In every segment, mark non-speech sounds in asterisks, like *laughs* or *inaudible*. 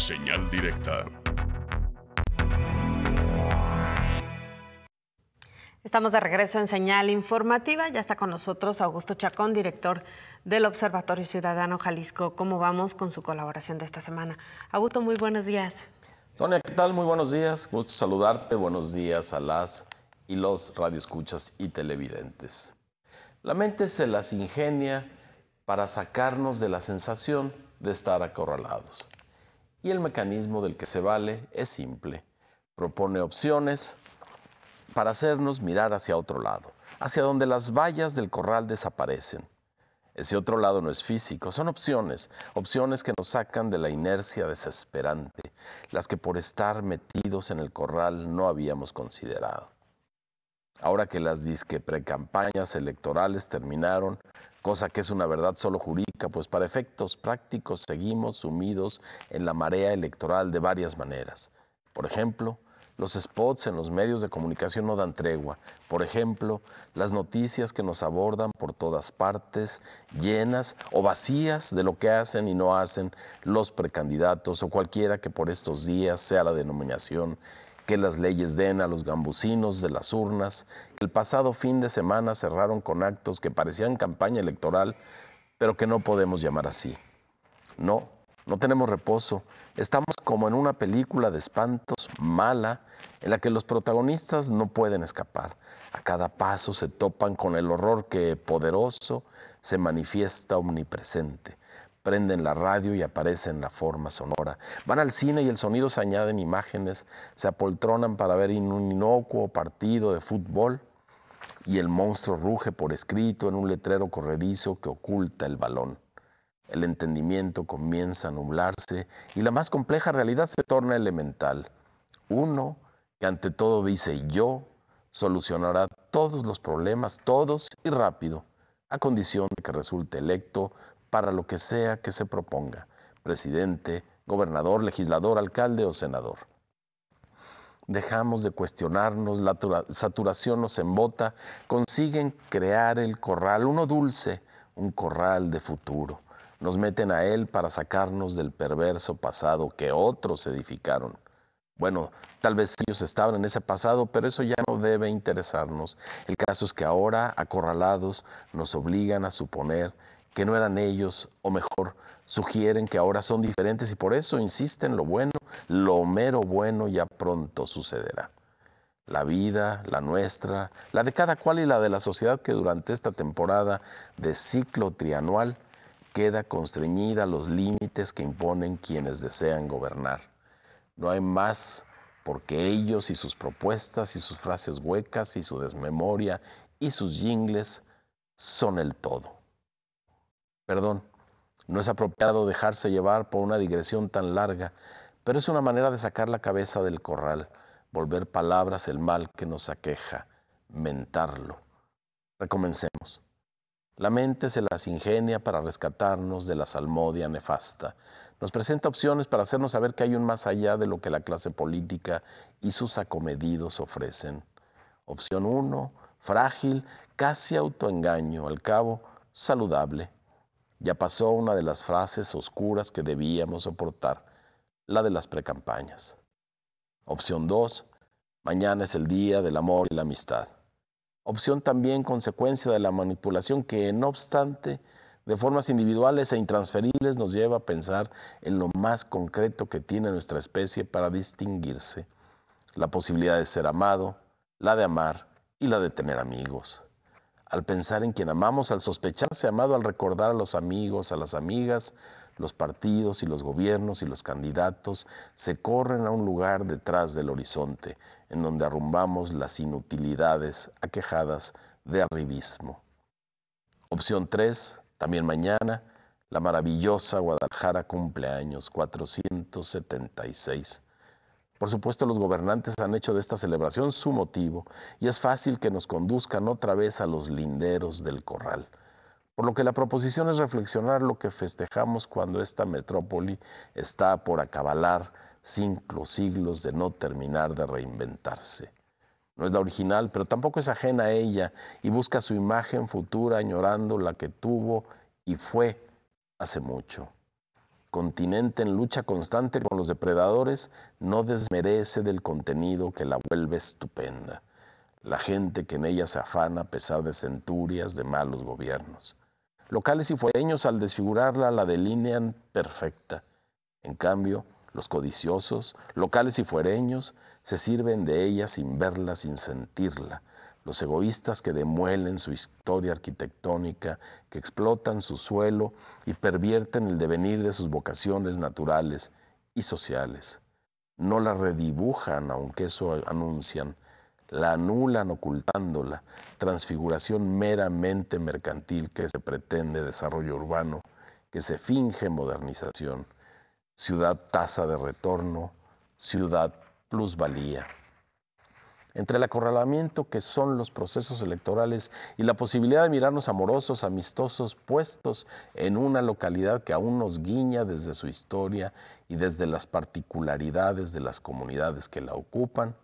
Señal directa. Estamos de regreso en Señal Informativa. Ya está con nosotros Augusto Chacón, director del Observatorio Ciudadano Jalisco. ¿Cómo vamos con su colaboración de esta semana? Augusto, muy buenos días. Sonia, ¿qué tal? Muy buenos días. Gusto saludarte. Buenos días a las y los radioescuchas y televidentes. La mente se las ingenia para sacarnos de la sensación de estar acorralados y el mecanismo del que se vale es simple. Propone opciones para hacernos mirar hacia otro lado, hacia donde las vallas del corral desaparecen. Ese otro lado no es físico, son opciones, opciones que nos sacan de la inercia desesperante, las que por estar metidos en el corral no habíamos considerado. Ahora que las disque precampañas electorales terminaron, cosa que es una verdad solo jurídica, pues para efectos prácticos seguimos sumidos en la marea electoral de varias maneras. Por ejemplo, los spots en los medios de comunicación no dan tregua. Por ejemplo, las noticias que nos abordan por todas partes, llenas o vacías de lo que hacen y no hacen los precandidatos o cualquiera que por estos días sea la denominación que las leyes den a los gambusinos de las urnas, el pasado fin de semana cerraron con actos que parecían campaña electoral, pero que no podemos llamar así. No, no tenemos reposo. Estamos como en una película de espantos mala en la que los protagonistas no pueden escapar. A cada paso se topan con el horror que poderoso se manifiesta omnipresente. Prenden la radio y en la forma sonora. Van al cine y el sonido se añaden imágenes, se apoltronan para ver un inocuo partido de fútbol y el monstruo ruge por escrito en un letrero corredizo que oculta el balón. El entendimiento comienza a nublarse y la más compleja realidad se torna elemental. Uno que ante todo dice yo solucionará todos los problemas, todos y rápido, a condición de que resulte electo para lo que sea que se proponga, presidente, gobernador, legislador, alcalde o senador dejamos de cuestionarnos, la saturación nos embota, consiguen crear el corral, uno dulce, un corral de futuro. Nos meten a él para sacarnos del perverso pasado que otros edificaron. Bueno, tal vez ellos estaban en ese pasado, pero eso ya no debe interesarnos. El caso es que ahora, acorralados, nos obligan a suponer que no eran ellos, o mejor, sugieren que ahora son diferentes y por eso insisten lo bueno, lo mero bueno ya pronto sucederá. La vida, la nuestra, la de cada cual y la de la sociedad que durante esta temporada de ciclo trianual queda constreñida a los límites que imponen quienes desean gobernar. No hay más porque ellos y sus propuestas y sus frases huecas y su desmemoria y sus jingles son el todo. Perdón, no es apropiado dejarse llevar por una digresión tan larga, pero es una manera de sacar la cabeza del corral, volver palabras el mal que nos aqueja, mentarlo. Recomencemos. La mente se las ingenia para rescatarnos de la salmodia nefasta. Nos presenta opciones para hacernos saber que hay un más allá de lo que la clase política y sus acomedidos ofrecen. Opción 1, frágil, casi autoengaño, al cabo, saludable. Ya pasó una de las frases oscuras que debíamos soportar, la de las precampañas. Opción 2. Mañana es el día del amor y la amistad. Opción también consecuencia de la manipulación que, no obstante, de formas individuales e intransferibles nos lleva a pensar en lo más concreto que tiene nuestra especie para distinguirse, la posibilidad de ser amado, la de amar y la de tener amigos al pensar en quien amamos, al sospecharse amado, al recordar a los amigos, a las amigas, los partidos y los gobiernos y los candidatos se corren a un lugar detrás del horizonte, en donde arrumbamos las inutilidades aquejadas de arribismo. Opción 3, también mañana, la maravillosa Guadalajara cumpleaños 476. Por supuesto, los gobernantes han hecho de esta celebración su motivo y es fácil que nos conduzcan otra vez a los linderos del corral. Por lo que la proposición es reflexionar lo que festejamos cuando esta metrópoli está por acabalar cinco siglos de no terminar de reinventarse. No es la original, pero tampoco es ajena a ella y busca su imagen futura añorando la que tuvo y fue hace mucho continente en lucha constante con los depredadores, no desmerece del contenido que la vuelve estupenda. La gente que en ella se afana a pesar de centurias de malos gobiernos. Locales y fuereños al desfigurarla la delinean perfecta. En cambio, los codiciosos, locales y fuereños, se sirven de ella sin verla, sin sentirla, los egoístas que demuelen su historia arquitectónica, que explotan su suelo y pervierten el devenir de sus vocaciones naturales y sociales. No la redibujan, aunque eso anuncian, la anulan ocultándola, transfiguración meramente mercantil que se pretende desarrollo urbano, que se finge modernización, ciudad tasa de retorno, ciudad plusvalía entre el acorralamiento que son los procesos electorales y la posibilidad de mirarnos amorosos, amistosos, puestos en una localidad que aún nos guiña desde su historia y desde las particularidades de las comunidades que la ocupan,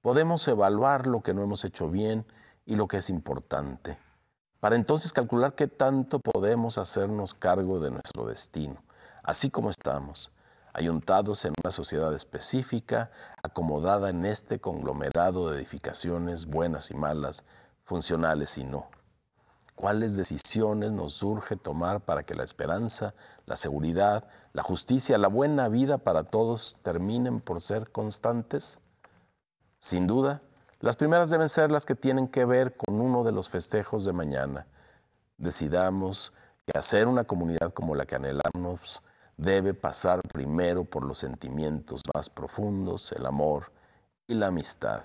podemos evaluar lo que no hemos hecho bien y lo que es importante, para entonces calcular qué tanto podemos hacernos cargo de nuestro destino, así como estamos ayuntados en una sociedad específica, acomodada en este conglomerado de edificaciones buenas y malas, funcionales y no. ¿Cuáles decisiones nos urge tomar para que la esperanza, la seguridad, la justicia, la buena vida para todos terminen por ser constantes? Sin duda, las primeras deben ser las que tienen que ver con uno de los festejos de mañana. Decidamos que hacer una comunidad como la que anhelamos debe pasar primero por los sentimientos más profundos, el amor y la amistad.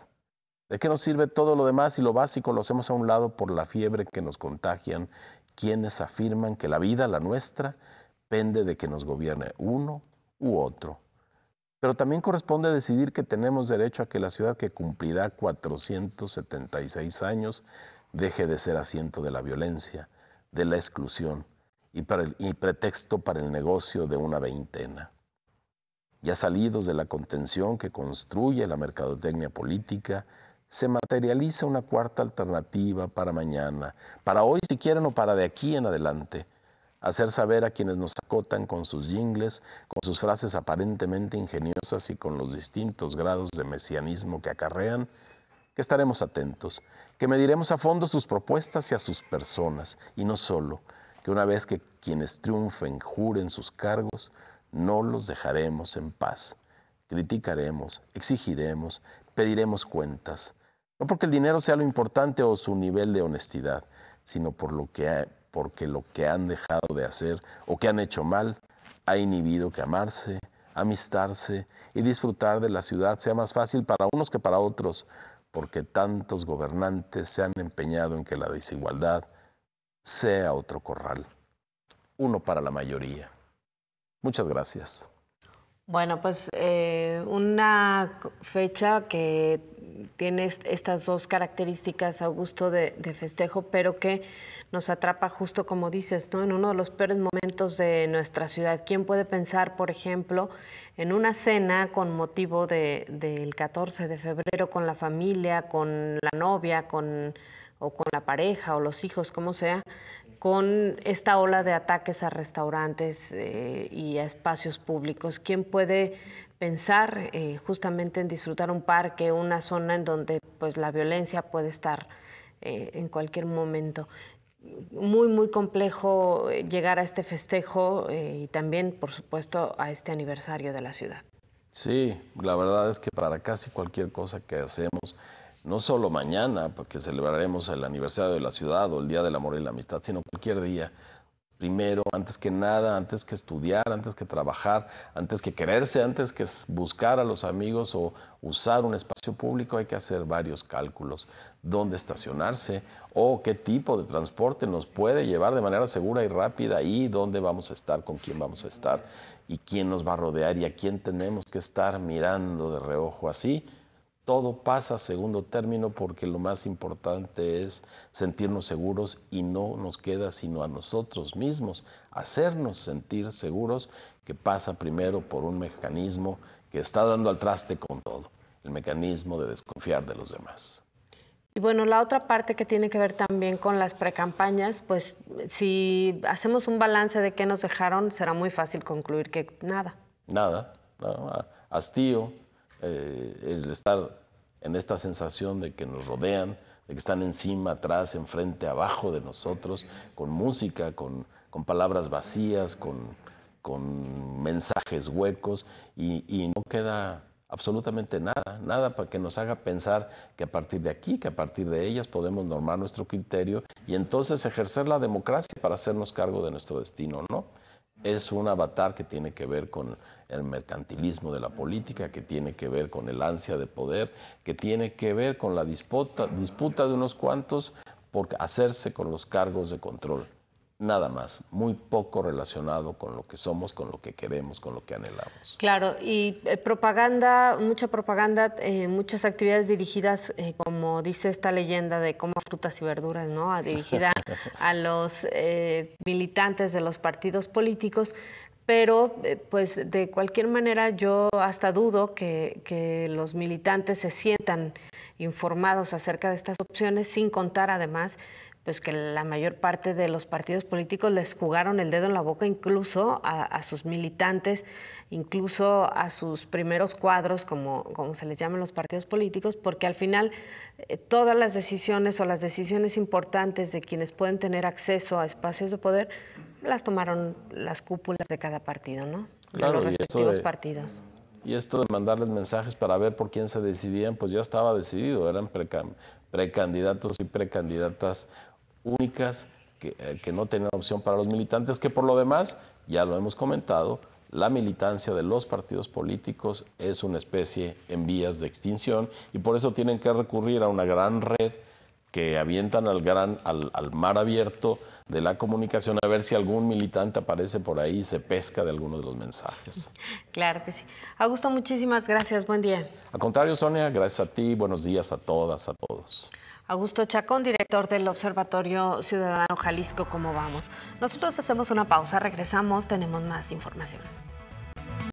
¿De qué nos sirve todo lo demás y lo básico lo hacemos a un lado por la fiebre que nos contagian quienes afirman que la vida, la nuestra, pende de que nos gobierne uno u otro? Pero también corresponde decidir que tenemos derecho a que la ciudad que cumplirá 476 años deje de ser asiento de la violencia, de la exclusión, y, pretexto para el negocio de una veintena. Ya salidos de la contención que construye la mercadotecnia política, se materializa una cuarta alternativa para mañana, para hoy si quieren o para de aquí en adelante. Hacer saber a quienes nos acotan con sus jingles, con sus frases aparentemente ingeniosas y con los distintos grados de mesianismo que acarrean, que estaremos atentos, que mediremos a fondo sus propuestas y a sus personas, y no solo, que una vez que quienes triunfen juren sus cargos, no los dejaremos en paz. Criticaremos, exigiremos, pediremos cuentas. No porque el dinero sea lo importante o su nivel de honestidad, sino por lo que porque lo que han dejado de hacer o que han hecho mal ha inhibido que amarse, amistarse y disfrutar de la ciudad sea más fácil para unos que para otros, porque tantos gobernantes se han empeñado en que la desigualdad, sea otro corral, uno para la mayoría. Muchas gracias. Bueno, pues eh, una fecha que tiene estas dos características, Augusto, de, de, festejo, pero que nos atrapa justo como dices, ¿no? En uno de los peores momentos de nuestra ciudad. ¿Quién puede pensar, por ejemplo, en una cena con motivo del 14 de febrero, con la familia, con la novia, con o con la pareja o los hijos, como sea, con esta ola de ataques a restaurantes eh, y a espacios públicos. ¿Quién puede pensar eh, justamente en disfrutar un parque, una zona en donde pues la violencia puede estar eh, en cualquier momento? Muy, muy complejo llegar a este festejo y también, por supuesto, a este aniversario de la ciudad. Sí, la verdad es que para casi cualquier cosa que hacemos, no solo mañana, porque celebraremos el aniversario de la ciudad o el Día del Amor y la Amistad, sino cualquier día. Primero, antes que nada, antes que estudiar, antes que trabajar, antes que quererse, antes que buscar a los amigos o usar un espacio público, hay que hacer varios cálculos. ¿Dónde estacionarse? ¿O qué tipo de transporte nos puede llevar de manera segura y rápida? ¿Y dónde vamos a estar? ¿Con quién vamos a estar? ¿Y quién nos va a rodear? ¿Y a quién tenemos que estar mirando de reojo así? todo pasa a segundo término porque lo más importante es sentirnos seguros y no nos queda sino a nosotros mismos hacernos sentir seguros que pasa primero por un mecanismo que está dando al traste con todo, el mecanismo de desconfiar de los demás. Y bueno, la otra parte que tiene que ver también con las precampañas, pues si hacemos un balance de qué nos dejaron, será muy fácil concluir que nada. Nada, nada. hastío, eh, el estar en esta sensación de que nos rodean, de que están encima, atrás, enfrente, abajo de nosotros, con música, con, palabras vacías, con, mensajes huecos, y, y no queda absolutamente nada, nada para que nos haga pensar que a partir de aquí, que a partir de ellas podemos normar nuestro criterio y entonces ejercer la democracia para hacernos cargo de nuestro destino, ¿no? es un avatar que tiene que ver con el mercantilismo de la política, que tiene que ver con el ansia de poder, que tiene que ver con la disputa, disputa de unos cuantos por hacerse con los cargos de control nada más, muy poco relacionado con lo que somos, con lo que queremos, con lo que anhelamos. Claro, y eh, propaganda, mucha propaganda, eh, muchas actividades dirigidas, eh, como dice esta leyenda de coma frutas y verduras, ¿no? Ah, dirigida *laughs* a los militantes de los partidos políticos. Pero, pues, de cualquier manera, yo hasta dudo que, que los militantes se sientan informados acerca de estas opciones, sin contar además pues que la mayor parte de los partidos políticos les jugaron el dedo en la boca incluso a, sus militantes, incluso a sus primeros cuadros, como, como se les llaman los partidos políticos, porque al final eh, todas las decisiones o las decisiones importantes de quienes pueden tener acceso a espacios de poder las tomaron las cúpulas de cada partido, ¿no? De los respectivos partidos. Y esto de mandarles mensajes para ver por quién se decidían, pues ya estaba decidido, eran precandidatos y precandidatas únicas eh, que, no tenían opción para los militantes, que por lo demás, ya lo hemos comentado, la militancia de los partidos políticos es una especie en vías de extinción y por eso tienen que recurrir a una gran red que avientan al, gran, al, mar abierto de la comunicación a ver si algún militante aparece por ahí y se pesca de alguno de los mensajes. *laughs* Claro que sí. Augusto, muchísimas gracias. Buen día. Al contrario, Sonia, gracias a ti. Buenos días a todas, a todos. Augusto Chacón, director del Observatorio Ciudadano Jalisco, ¿cómo vamos? Nosotros hacemos una pausa, regresamos, tenemos más información.